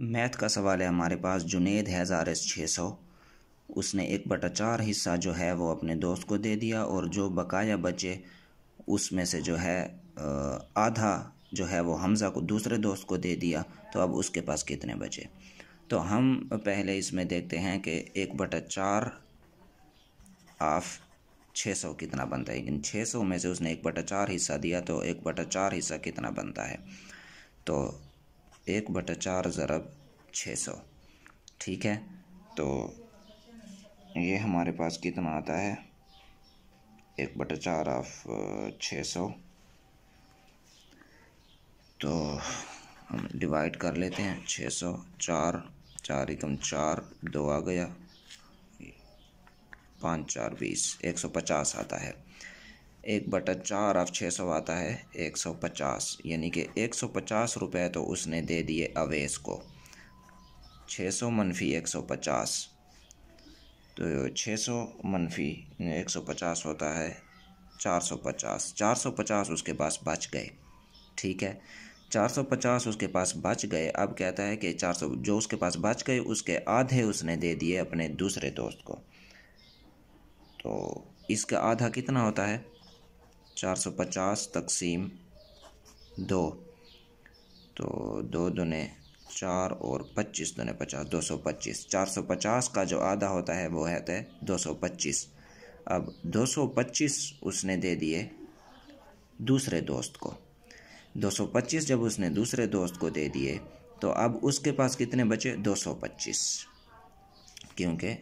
math का सवाल है हमारे पास जुनेद है हज़ार एस छः सौ उसने एक बटा चार हिस्सा जो है वो अपने दोस्त को दे दिया और जो बकाया बचे उसमें से जो है आधा जो है वो हमज़ा को दूसरे दोस्त को दे दिया तो अब उसके पास कितने बचे तो हम पहले इसमें देखते हैं कि एक बटा चार आफ छः सौ कितना बनता है लेकिन छः सौ में से उसने एक बटा चार हिस्सा दिया तो एक बटा चार हिस्सा कितना बनता है तो एक बटा चार ज़रब छः सौ ठीक है तो ये हमारे पास कितना आता है एक बटा चार ऑफ छः सौ तो हम डिवाइड कर लेते हैं छः सौ चार चार एकम चार दो आ गया पाँच चार बीस एक सौ पचास आता है एक बटा चार अब छः सौ आता है एक सौ पचास यानी कि एक सौ पचास रुपये तो उसने दे दिए अवेश को छः सौ मनफी एक सौ पचास तो छः सौ मनफी एक सौ पचास होता है चार सौ पचास चार सौ पचास उसके पास बच गए ठीक है चार सौ पचास उसके पास बच गए अब कहता है कि चार सौ जो उसके पास बच गए उसके आधे उसने दे दिए अपने दूसरे दोस्त को तो इसका आधा कितना होता है चार सौ पचास तकसीम दो तो दो दुने चार और पच्चीस दुने पचास दो सौ पच्चीस चार सौ पचास का जो आधा होता है वो है दो सौ पच्चीस अब दो सौ पच्चीस उसने दे दिए दूसरे दोस्त को दो सौ पच्चीस जब उसने दूसरे दोस्त को दे दिए तो अब उसके पास कितने बचे दो सौ पच्चीस क्योंकि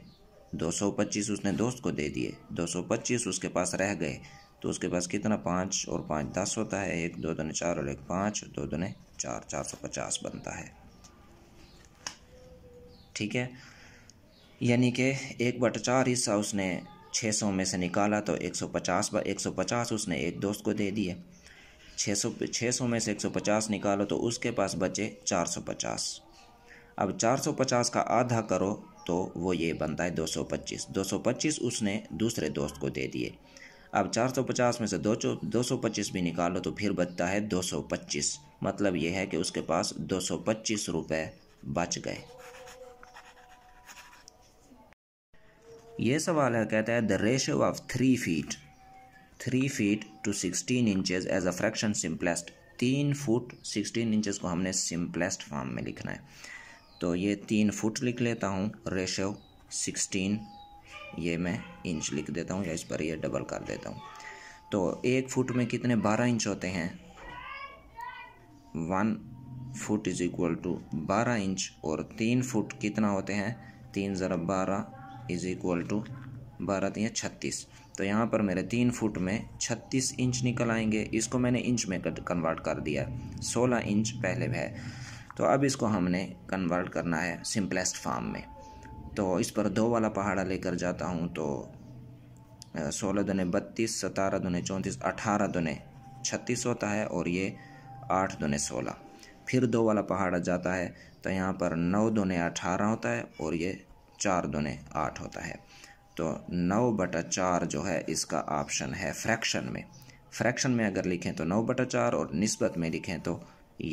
दो सौ पच्चीस उसने दोस्त को दे दिए दो सौ पच्चीस उसके पास रह गए तो उसके पास कितना पाँच और पाँच दस होता है एक दो दोने चार और एक पाँच दो दोने चार चार सौ पचास बनता है ठीक है यानी कि एक बट चार हिस्सा उसने छः सौ में से निकाला तो एक सौ पचास एक सौ पचास उसने एक दोस्त को दे दिए छः सौ छः सौ में से एक सौ पचास निकालो तो उसके पास बचे चार सौ पचास अब चार सौ पचास का आधा करो तो वो ये बनता है दो सौ पच्चीस दो सौ पच्चीस उसने दूसरे दोस्त को दे दिए अब 450 में से दो सौ पच्चीस भी निकालो तो फिर बचता है 225 मतलब यह है कि उसके पास 225 रुपए बच गए ये सवाल है कहता है the ratio of three feet three feet to sixteen inches as a fraction simplest तीन फुट सिक्सटीन इंचेस को हमने सिंपलेस्ट फॉर्म में लिखना है तो ये तीन फुट लिख लेता हूँ रेशियो सिक्सटीन ये मैं इंच लिख देता हूँ या इस पर ये डबल कर देता हूँ तो एक फुट में कितने बारह इंच होते हैं one foot is equal to बारह इंच और तीन फुट कितना होते हैं तीन ज़रा बारह इज इक्वल टू बारह तीन छत्तीस तो यहाँ पर मेरे तीन फुट में छत्तीस इंच निकल आएंगे इसको मैंने इंच में कन्वर्ट कर दिया सोलह इंच पहले है तो अब इसको हमने कन्वर्ट करना है सिंपलेस्ट फॉर्म में तो इस पर दो वाला पहाड़ा लेकर जाता हूँ तो सोलह दुने बत्तीस सतारह दुने चौंतीस अठारह दुने छत्तीस होता है और ये आठ दुने सोलह फिर दो वाला पहाड़ा जाता है तो यहाँ पर नौ दुने अठारह होता है और ये चार दुने आठ होता है तो नौ बटा चार जो है इसका ऑप्शन है फ्रैक्शन में फ्रैक्शन में अगर लिखें तो नौ बटा चार और नस्बत में लिखें तो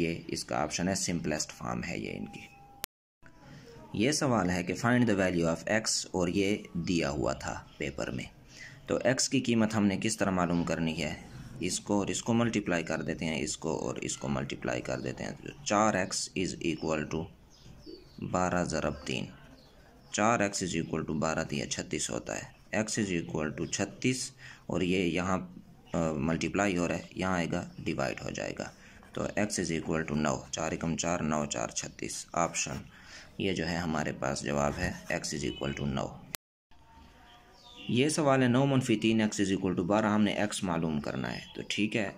ये इसका ऑप्शन है सिंपलेस्ट फॉर्म है ये इनकी ये सवाल है कि find the value of x और ये दिया हुआ था पेपर में तो एक्स की कीमत हमने किस तरह मालूम करनी है इसको और इसको मल्टीप्लाई कर देते हैं इसको और इसको मल्टीप्लाई कर देते हैं तो चार एक्स इज़ इक्वल टू बारह ज़रब तीन चार एक्स इज़ इक्वल टू बारह तीन छत्तीस होता है एक्स इज़ इक्वल टू छत्तीस और ये यहाँ मल्टीप्लाई हो रहा है यहाँ आएगा डिवाइड हो जाएगा तो एक्स इज़ इक्वल टू नौ चार एकम चार नौ चार छत्तीस ऑप्शन ये जो है हमारे पास जवाब है एक्स इज़ इक्वल टू नौ ये सवाल है नौ मनफी तीन एक्स इज़ इक्वल टू बारह हमने एक्स मालूम करना है तो ठीक है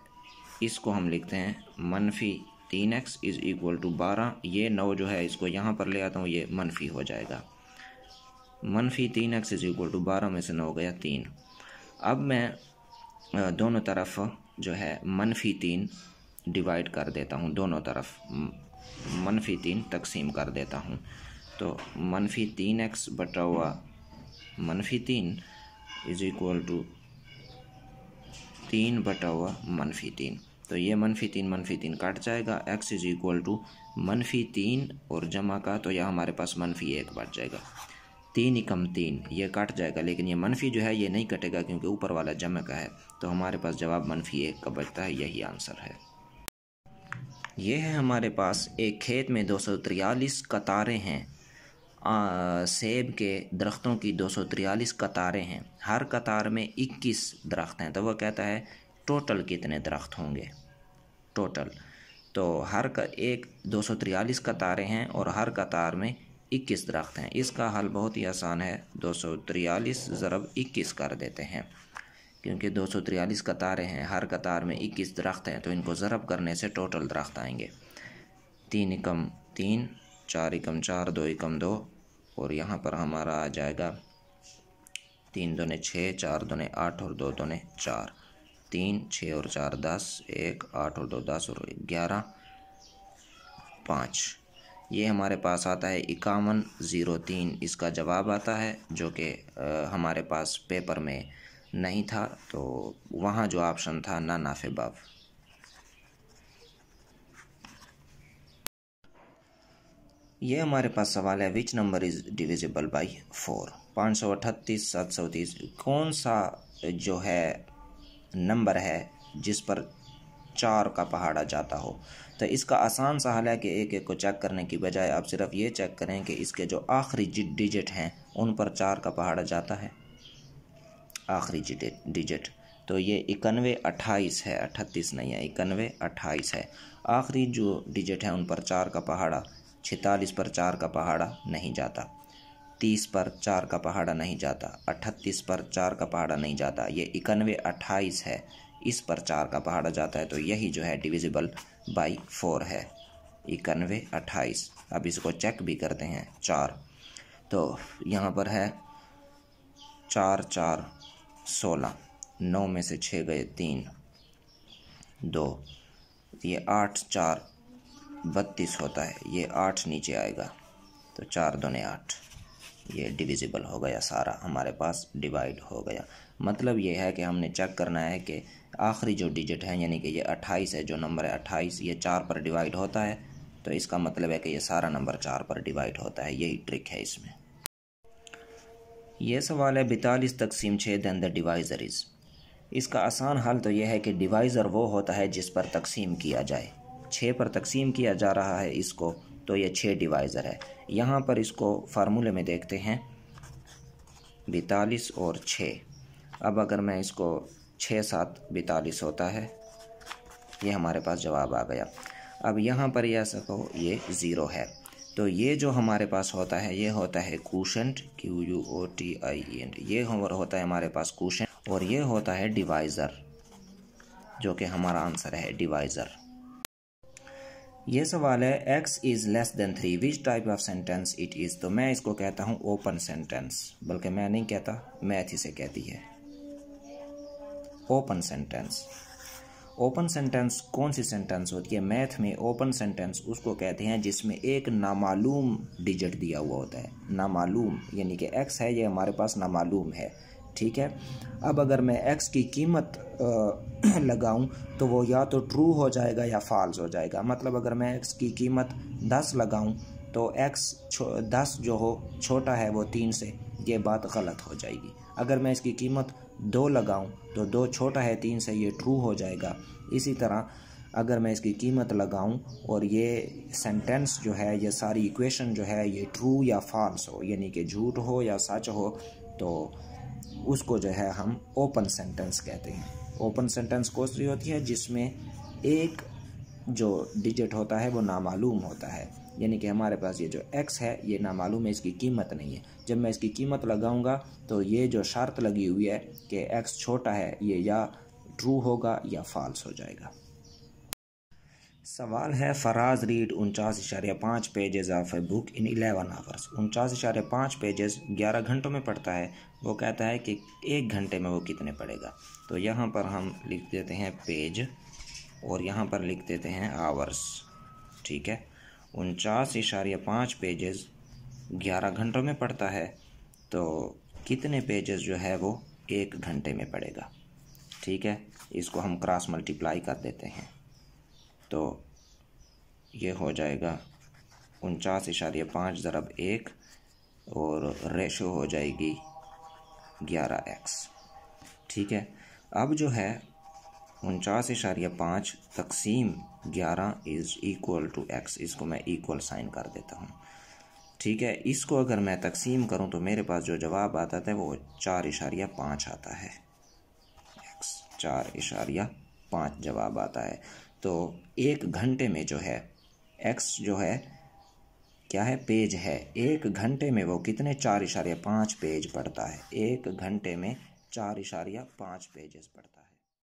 इसको हम लिखते हैं मनफी तीन एक्स इज़ इक्वल टू बारह ये नौ जो है इसको यहाँ पर ले आता हूँ ये मनफी हो जाएगा मनफी तीन एक्स इज़ इक्वल टू बारह में से नौ गया तीन अब मैं दोनों तरफ जो है मनफी तीन डिवाइड कर देता हूँ दोनों तरफ मनफी तीन तकसीम कर देता हूँ तो मनफी तीन एक्स बटा हुआ मनफी तीन इज़ इक्वल टू तीन बटा हुआ मनफी तीन तो ये मनफी तीन मनफी तीन काट जाएगा एक्स इज़ इक्वल टू मनफी तीन और जमा का तो यह हमारे पास मनफी एक बच जाएगा तीन इकम तीन ये काट जाएगा लेकिन ये मनफी जो है ये नहीं कटेगा क्योंकि ऊपर वाला जमा का है तो हमारे पास जवाब मनफी एक का बचता है यही आंसर है ये है हमारे पास एक खेत में दो सौ तिरालीस कतारें हैं आ, सेब के दरख्तों की दो सौ तिरालीस कतारें हैं हर कतार में इक्कीस दरख्त हैं तो वह कहता है टोटल कितने दरख्त होंगे टोटल तो हर का एक दो सौ तिरालीस कतारें हैं और हर कतार में इक्कीस दरख्त हैं इसका हल बहुत ही आसान है दो सौ तिरयालीस ज़रब इक्कीस कर देते हैं क्योंकि दो सौ तिरयालीस कतारें हैं हर कतार में इक्कीस दरख्त हैं तो इनको ज़रब करने से टोटल दरख्त आएंगे तीन एकम तीन चार एकम चार दो एकम दो और यहाँ पर हमारा आ जाएगा तीन दोने छः चार दोने आठ और दो दोने चार तीन छः और चार दस एक आठ और दो दस और ग्यारह पाँच ये हमारे पास आता है इक्यावन ज़ीरो तीन इसका जवाब आता है जो कि हमारे पास पेपर में नहीं था तो वहाँ जो ऑप्शन था ना नाफे बाब ये हमारे पास सवाल है which number is divisible by four पाँच सौ अठतीस सात सौ तीस कौन सा जो है नंबर है जिस पर चार का पहाड़ा जाता हो तो इसका आसान सा हल है कि एक एक को चेक करने की बजाय आप सिर्फ ये चेक करें कि इसके जो आखिरी डिजिट हैं उन पर चार का पहाड़ा जाता है आखिरी डिजिट तो ये इक्नवे अट्ठाईस है अट्ठतीस नहीं है इक्यानवे अट्ठाईस है आखिरी जो डिजिट है उन पर चार का पहाड़ा छतालीस पर चार का पहाड़ा नहीं जाता तीस पर चार का पहाड़ा नहीं जाता अट्ठतीस पर चार का पहाड़ा नहीं जाता ये इक्यानवे अट्ठाईस है इस पर चार का पहाड़ा जाता है तो यही जो है डिविजिबल बाई फोर है इक्नवे अट्ठाईस अब इसको चेक भी करते हैं चार तो यहाँ पर है चार चार सोलह नौ में से छः गए तीन दो ये आठ चार बत्तीस होता है ये आठ नीचे आएगा तो चार दोने आठ ये डिविजिबल हो गया सारा हमारे पास डिवाइड हो गया मतलब ये है कि हमने चेक करना है कि आखिरी जो डिजिट है यानी कि ये अट्ठाईस है जो नंबर है अट्ठाईस ये चार पर डिवाइड होता है तो इसका मतलब है कि ये सारा नंबर चार पर डिवाइड होता है यही ट्रिक है इसमें ये सवाल है बितालीस तकसीम छः दैन द डिवाइज़र इज़ इसका आसान हल तो यह है कि डिवाइज़र वो होता है जिस पर तकसीम किया जाए छः पर तकसीम किया जा रहा है इसको तो ये छः डिवाइज़र है यहाँ पर इसको फार्मूले में देखते हैं बैतालीस और छः अब अगर मैं इसको छः सात बैतालीस होता है ये हमारे पास जवाब आ गया अब यहाँ पर यह सको ये ज़ीरो है तो ये जो हमारे पास होता है ये होता है quotient Q U O T I and ये होता है हमारे पास क्रूशेंट और ये होता है डिवाइज़र जो कि हमारा आंसर है डिवाइज़र ये सवाल है x is less than three which type of sentence it is तो मैं इसको कहता हूँ ओपन सेंटेंस बल्कि मैं नहीं कहता मैथ इसे कहती है ओपन सेंटेंस ओपन सेंटेंस कौन सी सेंटेंस होती है मैथ में ओपन सेंटेंस उसको कहते हैं जिसमें एक नामालूम डिजिट दिया हुआ होता है नामालूम यानी कि एक्स है ये हमारे पास नामालूम है ठीक है अब अगर मैं एक्स की कीमत लगाऊं तो वो या तो ट्रू हो जाएगा या फॉल्स हो जाएगा मतलब अगर मैं एक्स की कीमत दस लगाऊँ तो एक्स दस जो हो छोटा है वो तीन से ये बात गलत हो जाएगी अगर मैं इसकी कीमत दो लगाऊं तो दो छोटा है तीन से ये ट्रू हो जाएगा इसी तरह अगर मैं इसकी कीमत लगाऊं और ये सेंटेंस जो है ये सारी इक्वेशन जो है ये ट्रू या फॉल्स हो यानी कि झूठ हो या सच हो तो उसको जो है हम ओपन सेंटेंस कहते हैं ओपन सेंटेंस कौन सी होती है जिसमें एक जो डिजिट होता है वो नामालूम होता है यानी कि हमारे पास ये जो एक्स है ये ना मालूम है इसकी कीमत नहीं है जब मैं इसकी कीमत लगाऊंगा तो ये जो शर्त लगी हुई है कि एक्स छोटा है ये या ट्रू होगा या फॉल्स हो जाएगा सवाल है फराज रीड उनचास इशारे पाँच pages of a book in eleven hours उनचास इशारे पाँच पेजेस ग्यारह घंटों में पढ़ता है वो कहता है कि एक घंटे में वो कितने पढ़ेगा तो यहाँ पर हम लिख देते हैं पेज और यहाँ पर लिख देते हैं आवर्स ठीक है उनचास इशारिया पाँच पेजेस ग्यारह घंटों में पढ़ता है तो कितने पेजेस जो है वो एक घंटे में पड़ेगा ठीक है इसको हम क्रॉस मल्टीप्लाई कर देते हैं तो ये हो जाएगा उनचास इशारिया पाँच ज़रब एक और रेशो हो जाएगी ग्यारह एक्स ठीक है अब जो है उनचास इशारिया पाँच तकसीम ग्यारह इज इक्वल टू एक्स इसको मैं इक्वल साइन कर देता हूँ ठीक है इसको अगर मैं तकसीम करूँ तो मेरे पास जो जवाब आता था वो चार इशारिया पाँच आता है एक्स चार इशारिया पाँच जवाब आता है तो एक घंटे में जो है एक्स जो है क्या है पेज है एक घंटे में वो कितने चार इशारिया पाँच पेज पढ़ता है एक घंटे में चार इशारिया पाँच पेजेस पढ़ता है